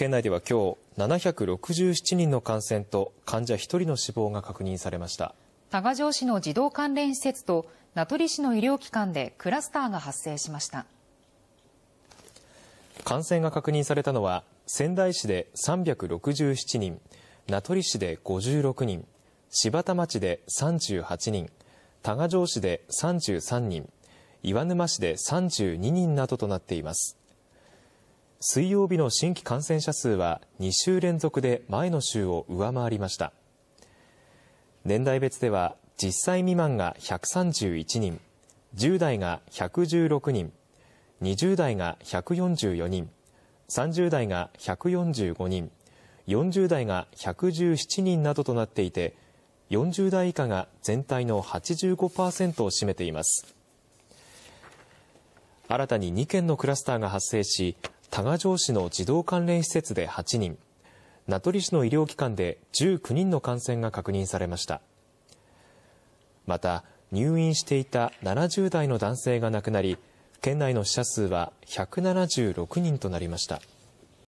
県内では今日767人の感染と患者1人の死亡が確認されました多城市の児童関連施設と名取市の医療機関でクラスターが発生しました感染が確認されたのは仙台市で367人名取市で56人柴田町で38人多賀城市で33人岩沼市で32人などとなっています水曜日の新規感染者数は2週連続で前の週を上回りました。年代別では10歳未満が131人、10代が116人、20代が144人、30代が145人、40代が117人などとなっていて、40代以下が全体の85%を占めています。新たに2件のクラスターが発生し、多賀城市の児童関連施設で8人、名取市の医療機関で19人の感染が確認されました。また、入院していた70代の男性が亡くなり、県内の死者数は176人となりました。